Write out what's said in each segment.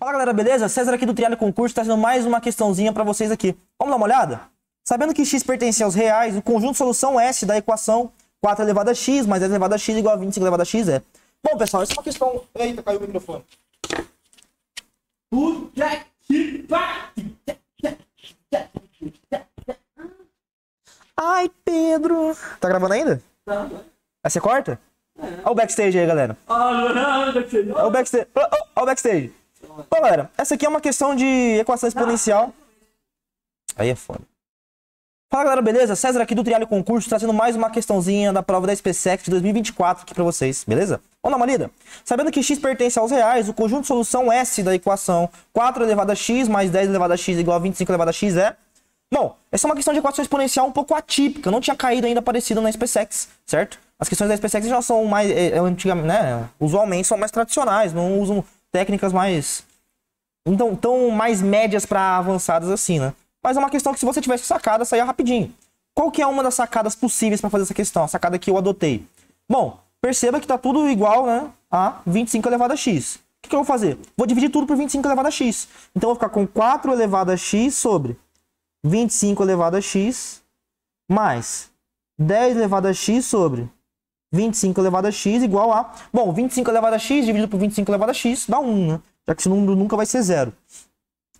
Fala galera, beleza? César aqui do Triângulo Concurso trazendo mais uma questãozinha para vocês aqui. Vamos dar uma olhada? Sabendo que x pertence aos reais, o conjunto solução S da equação 4 elevado a x mais 10 elevado a x igual a 25 elevado a x é. Bom, pessoal, essa é uma questão. Eita, caiu o microfone. Puta que Ai, Pedro. Tá gravando ainda? Tá. Aí você corta? É. Olha o backstage aí, galera. Olha ah, o é backstage. Olha o backstage. Bom, galera, essa aqui é uma questão de equação exponencial. Aí é foda. Fala galera, beleza? César aqui do Trialho Concurso, trazendo mais uma questãozinha da prova da SpaceX de 2024 aqui pra vocês, beleza? Vamos dar uma Sabendo que x pertence aos reais, o conjunto de solução S da equação 4 elevado a x mais 10 elevado a x igual a 25 elevado a x é... Bom, essa é uma questão de equação exponencial um pouco atípica, não tinha caído ainda parecida na SpaceX, certo? As questões da SpaceX já são mais, é, é, né, usualmente são mais tradicionais, não usam técnicas mais. Então, tão mais médias para avançadas assim, né? Mas é uma questão que se você tivesse sacada, saía rapidinho. Qual que é uma das sacadas possíveis para fazer essa questão? A sacada que eu adotei. Bom, perceba que tá tudo igual, né? A 25 elevado a x. O que, que eu vou fazer? Vou dividir tudo por 25 elevado a x. Então, eu vou ficar com 4 elevado a x sobre 25 elevado a x mais 10 elevado a x sobre 25 elevado a x igual a... Bom, 25 elevado a x dividido por 25 elevado a x dá 1, né? Já que esse número nunca vai ser zero.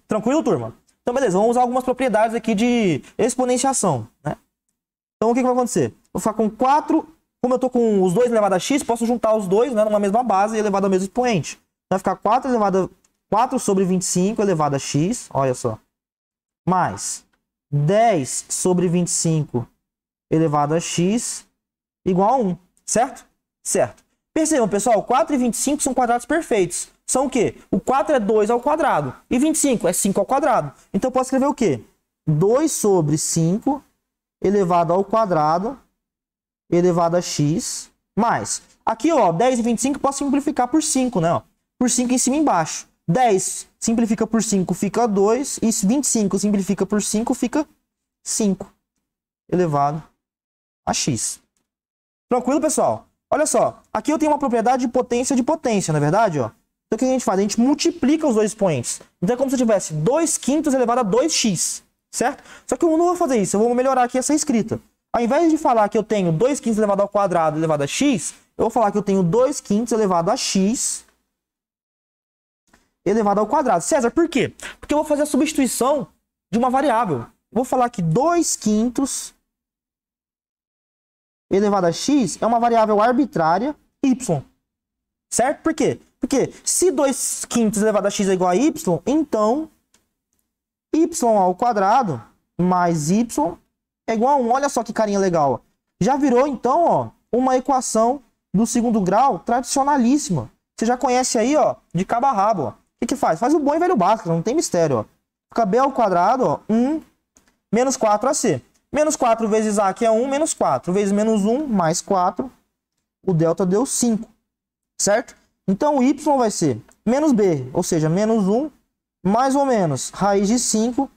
Tranquilo, turma? Então, beleza. Vamos usar algumas propriedades aqui de exponenciação, né? Então, o que, que vai acontecer? Vou ficar com 4... Como eu estou com os 2 elevado a x, posso juntar os dois né, numa mesma base e elevado ao mesmo expoente. Vai ficar 4 elevado a... 4 sobre 25 elevado a x, olha só. Mais 10 sobre 25 elevado a x igual a 1. Certo? Certo. Percebam, pessoal, 4 e 25 são quadrados perfeitos. São o quê? O 4 é 2 ao quadrado e 25 é 5 ao quadrado. Então, eu posso escrever o quê? 2 sobre 5 elevado ao quadrado elevado a x mais. Aqui, ó, 10 e 25 posso simplificar por 5, né? Ó, por 5 em cima e embaixo. 10 simplifica por 5, fica 2. E 25 simplifica por 5, fica 5 elevado a x. Tranquilo, pessoal? Olha só, aqui eu tenho uma propriedade de potência de potência, não é verdade? Ó? Então o que a gente faz? A gente multiplica os dois expoentes. Então é como se eu tivesse 2 quintos elevado a 2x, certo? Só que eu não vou fazer isso, eu vou melhorar aqui essa escrita. Ao invés de falar que eu tenho 2 quintos elevado ao quadrado elevado a x, eu vou falar que eu tenho 2 quintos elevado a x elevado ao quadrado. César, por quê? Porque eu vou fazer a substituição de uma variável. Vou falar que 2 quintos elevado a x é uma variável arbitrária y. Certo? Por quê? Porque se 2 quintos elevado a x é igual a y, então y ao quadrado mais y é igual a 1. Olha só que carinha legal. Já virou, então, ó, uma equação do segundo grau tradicionalíssima. Você já conhece aí, ó, de cabo a rabo. O que, que faz? Faz o bom e velho básico, não tem mistério. Ó. Fica b ao quadrado, ó, 1 menos 4ac. Menos 4 vezes A, que é 1, menos 4 vezes menos 1, mais 4. O delta deu 5, certo? Então, o y vai ser menos b, ou seja, menos 1, mais ou menos raiz de 5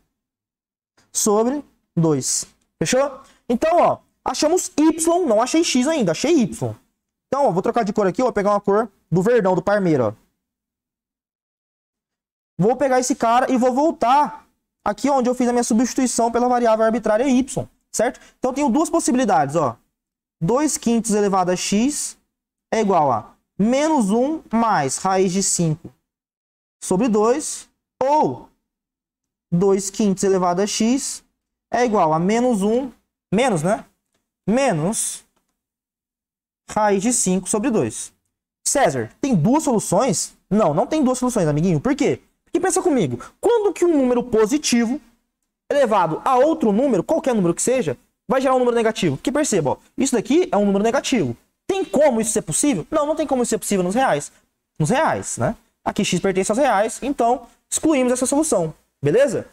sobre 2. Fechou? Então, ó, achamos y, não achei x ainda, achei y. Então, ó, vou trocar de cor aqui, vou pegar uma cor do verdão, do parmeiro, ó. Vou pegar esse cara e vou voltar aqui é onde eu fiz a minha substituição pela variável arbitrária y, certo? Então eu tenho duas possibilidades, ó. 2 quintos elevado a x é igual a menos 1 mais raiz de 5 sobre 2, ou 2 quintos elevado a x é igual a menos 1, menos, né? Menos raiz de 5 sobre 2. César, tem duas soluções? Não, não tem duas soluções, amiguinho. Por quê? Que pensa comigo, quando que um número positivo elevado a outro número, qualquer número que seja, vai gerar um número negativo? Que perceba, ó, isso daqui é um número negativo. Tem como isso ser possível? Não, não tem como isso ser possível nos reais. Nos reais, né? Aqui x pertence aos reais, então excluímos essa solução. Beleza?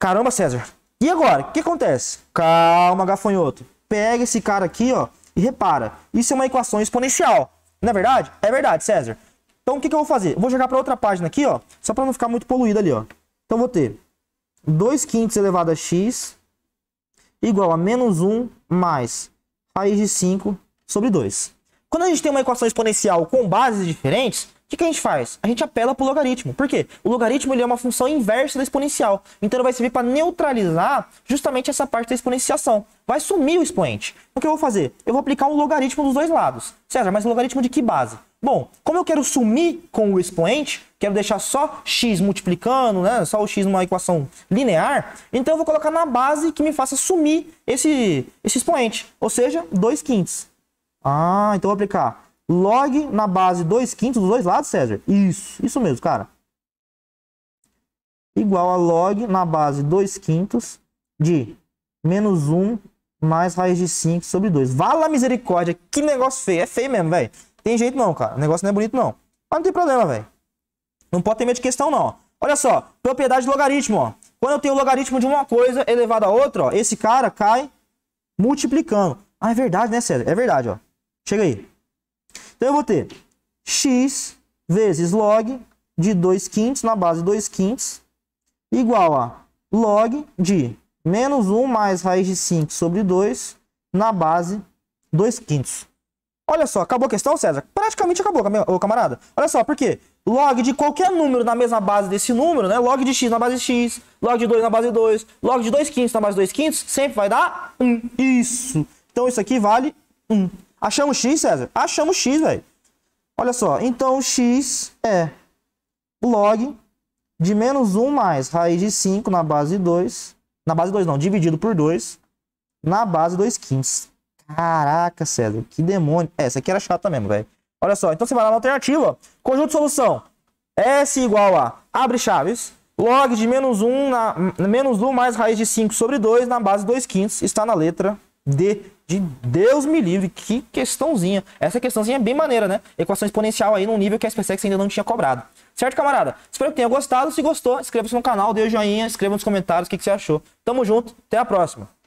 Caramba, César. E agora, o que acontece? Calma, gafanhoto. Pega esse cara aqui, ó, e repara. Isso é uma equação exponencial. Não é verdade? É verdade, César. Então, o que, que eu vou fazer? Eu vou jogar para outra página aqui, ó, só para não ficar muito poluído ali, ó. Então, vou ter 2 quintos elevado a x igual a menos 1 mais raiz de 5 sobre 2. Quando a gente tem uma equação exponencial com bases diferentes, o que, que, a gente faz? A gente apela para o logaritmo. Por quê? O logaritmo ele é uma função inversa da exponencial. Então ele vai servir para neutralizar justamente essa parte da exponenciação. Vai sumir o expoente. Então, o que eu vou fazer? Eu vou aplicar um logaritmo dos dois lados. César, mas logaritmo de que base? Bom, como eu quero sumir com o expoente, quero deixar só x multiplicando, né, só o x numa equação linear, então eu vou colocar na base que me faça sumir esse, esse expoente, ou seja, 2 quintos. Ah, então eu vou aplicar log na base 2 quintos dos dois lados, César? Isso, isso mesmo, cara. Igual a log na base 2 quintos de menos 1 mais raiz de 5 sobre 2. Vala misericórdia, que negócio feio. É feio mesmo, velho. Tem jeito não, cara. O negócio não é bonito não. Mas não tem problema, velho. Não pode ter medo de questão não. Olha só, propriedade de logaritmo, ó. Quando eu tenho o logaritmo de uma coisa elevado a outra, ó, esse cara cai multiplicando. Ah, é verdade, né, César? É verdade, ó. Chega aí. Então eu vou ter x vezes log de 2 quintos na base 2 quintos igual a log de menos 1 mais raiz de 5 sobre 2 na base 2 quintos. Olha só, acabou a questão, César? Praticamente acabou, camarada. Olha só, por quê? Log de qualquer número na mesma base desse número, né? Log de x na base de x, log de 2 na base de 2, log de 2 quintos na base de 2 quintos, sempre vai dar 1. Isso. Então isso aqui vale 1. Achamos x, César? Achamos x, velho. Olha só, então x é log de menos 1 mais raiz de 5 na base 2, na base 2 não, dividido por 2, na base 2 quintos. Caraca, César, que demônio. É, essa aqui era chata mesmo, velho. Olha só, então você vai lá na alternativa. Conjunto de solução. S igual a, abre chaves, log de menos 1, na, menos 1 mais raiz de 5 sobre 2 na base 2 quintos. Está na letra D. De Deus me livre, que questãozinha. Essa questãozinha é bem maneira, né? Equação exponencial aí num nível que a SpaceX ainda não tinha cobrado. Certo, camarada? Espero que tenha gostado. Se gostou, inscreva-se no canal, dê o joinha, escreva nos comentários o que, que você achou. Tamo junto, até a próxima.